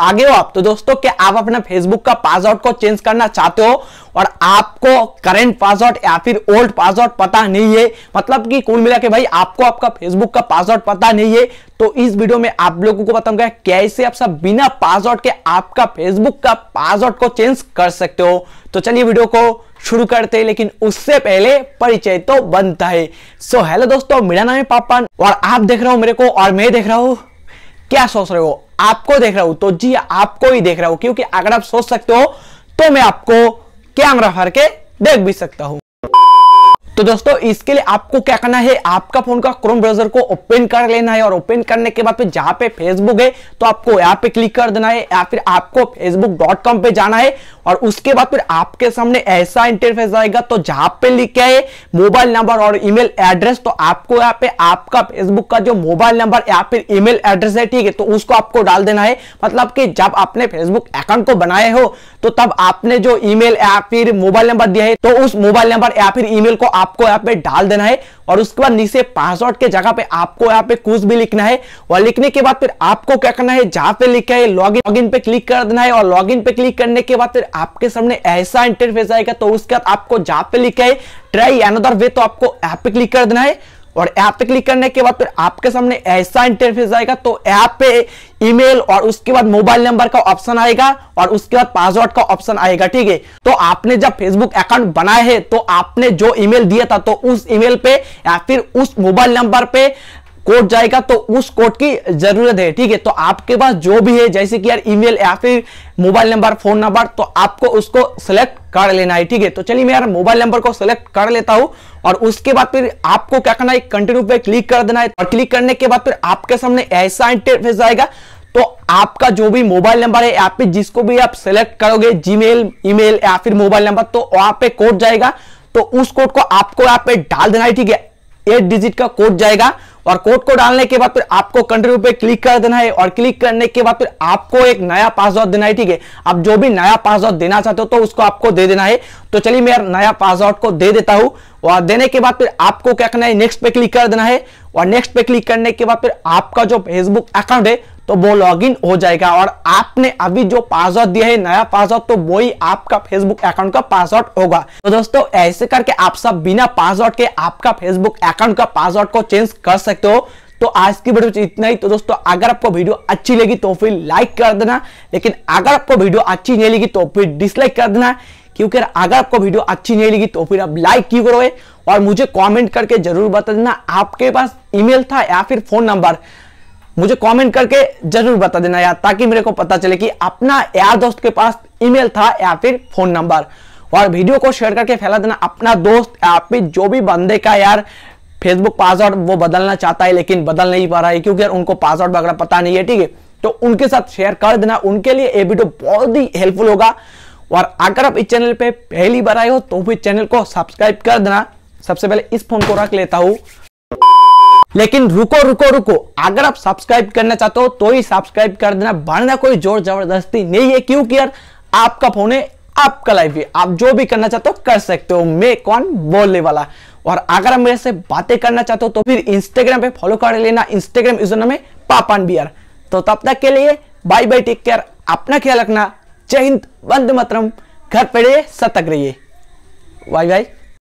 आगे हो आप तो दोस्तों क्या आप अपने फेसबुक का पासवर्ड को चेंज करना चाहते हो और आपको करंट पासवर्ड या फिर ओल्ड पासवर्ड पता नहीं है मतलब कि कुल मिला के भाई आपको आपका फेसबुक का पासवर्ड पता नहीं है तो इस वीडियो में आप लोगों को बताऊंगा कैसे आप सब बिना पासवर्ड के आपका फेसबुक का पासवर्ड को चेंज कर सकते हो तो चलिए वीडियो को शुरू करते हैं लेकिन उससे पहले परिचय तो बनता है सो so, हेलो दोस्तों मेरा नाम है पापन और आप देख रहे हो मेरे को और मैं देख रहा हूँ क्या सोच रहे हो आपको देख रहा हूं तो जी आपको ही देख रहा हूं क्योंकि अगर आप सोच सकते हो तो मैं आपको कैमरा भर के देख भी सकता हूं तो दोस्तों इसके लिए आपको क्या करना है आपका फोन का क्रोम ब्राउजर को ओपन कर लेना है और ओपन करने के बाद जहां पे फेसबुक है तो आपको यहाँ पे क्लिक कर देना है या फिर आपको फेसबुक डॉट कॉम पे जाना है और उसके बाद फिर आपके सामने ऐसा इंटरफेस आएगा तो जहां पे लिखा है मोबाइल नंबर और ईमेल एड्रेस तो आपको यहाँ पे आपका फेसबुक का जो मोबाइल नंबर या फिर ईमेल एड्रेस है ठीक है तो उसको आपको डाल देना है मतलब कि जब आपने फेसबुक अकाउंट को बनाया हो तो तब आपने जो ईमेल या फिर मोबाइल नंबर दिया है तो उस मोबाइल नंबर या फिर ईमेल को आप आपको यहाँ पे डाल देना है और उसके बाद नीचे पासवर्ड के जगह पे आपको यहाँ पे कुछ भी लिखना है और लिखने के बाद फिर आपको क्या करना है जहां पे लिखा है लॉगिन लॉगिन पे क्लिक कर देना है और लॉगिन पे क्लिक करने के बाद फिर आपके सामने ऐसा इंटरफेस आएगा तो उसके बाद आपको जहां पे लिखा है ट्राई एनदर वे तो आपको यहाँ पे क्लिक कर देना है और ऐप पे क्लिक करने के बाद फिर आपके सामने ऐसा इंटरफेस आएगा तो ऐप पे ईमेल और उसके बाद मोबाइल नंबर का ऑप्शन आएगा और उसके बाद पासवर्ड का ऑप्शन आएगा ठीक है तो आपने जब फेसबुक अकाउंट बनाया है तो आपने जो ईमेल दिया था तो उस ईमेल पे या फिर उस मोबाइल नंबर पे कोड जाएगा तो उस कोड की जरूरत है ठीक है तो आपके पास जो भी है जैसे कि यार ईमेल या फिर मोबाइल नंबर फोन नंबर तो आपको उसको सेलेक्ट कर लेना है ठीक है तो चलिए मैं यार मोबाइल नंबर को सिलेक्ट कर लेता हूं और उसके बाद फिर आपको क्या करना है कंटिन्यू पे क्लिक कर देना है और क्लिक करने के बाद फिर आपके सामने ऐसा इंटरफेस आएगा तो आपका जो भी मोबाइल नंबर है या फिर जिसको भी आप सेलेक्ट करोगे जीमेल ईमेल या फिर मोबाइल नंबर तो वहां पे कोड जाएगा तो उस कोड को आपको यहाँ पे डाल देना है ठीक है एट डिजिट का कोड जाएगा और कोड को डालने के बाद फिर आपको कंटिन्यू पे क्लिक कर देना है और क्लिक करने के बाद फिर आपको एक नया पासवर्ड देना है ठीक है आप जो भी नया पासवर्ड देना चाहते हो तो उसको आपको दे देना है तो चलिए मैं नया पासवर्ड को दे देता हूं और देने के बाद फिर आपको क्या करना है नेक्स्ट पे क्लिक कर देना है और नेक्स्ट पे क्लिक करने के बाद फिर आपका जो फेसबुक अकाउंट है तो वो लॉगिन हो जाएगा और आपने अभी जो पासवर्ड दिया है नया पासवर्ड तो वही आपका फेसबुक अकाउंट का पासवर्ड होगा तो दोस्तों ऐसे करके आप सब बिना पासवर्ड के आपका फेसबुक अकाउंट का पासवर्ड को चेंज कर सकते हो तो आज की वीडियो इतना ही तो दोस्तों अगर आपको वीडियो अच्छी लगी तो फिर लाइक कर देना लेकिन अगर आपको वीडियो अच्छी नहीं लगी तो फिर डिसलाइक कर देना क्योंकि अगर आपको वीडियो अच्छी नहीं लगी तो फिर आप लाइक क्यों करोगे और मुझे कमेंट करके जरूर बता देना आपके पास ईमेल था या फिर फोन नंबर मुझे कमेंट करके जरूर बता देना यार ताकि मेरे को पता चले कि अपना यार दोस्त के पास ईमेल था या फिर फोन नंबर और वीडियो को शेयर करके फैला देना अपना दोस्त या फिर जो भी बंदे का यार फेसबुक पासवर्ड वो बदलना चाहता है लेकिन बदल नहीं पा रहा है क्योंकि यार उनको पासवर्ड वगैरह पता नहीं है ठीक है तो उनके साथ शेयर कर देना उनके लिए ये वीडियो बहुत ही हेल्पफुल होगा और अगर आप इस चैनल पर पहली बार आए हो तो भी चैनल को सब्सक्राइब कर देना सबसे पहले इस फोन को रख लेता हूँ लेकिन रुको रुको रुको अगर आप सब्सक्राइब करना चाहते हो तो ही सब्सक्राइब कर देना बढ़ना कोई जोर जबरदस्ती नहीं है क्योंकि यार आपका फोन है आपका लाइफ है आप जो भी करना चाहते हो कर सकते हो मैं कौन बोलने वाला और अगर आप मेरे से बातें करना चाहते हो तो फिर इंस्टाग्राम पे फॉलो कर लेना इंस्टाग्राम यूजर नाम है पापान बियर तो तब तक के लिए बाय बाय टेक केयर अपना ख्याल रखना जय हिंद बंद मतरम घर पे रहिए सतर्क रहिए बाय बाय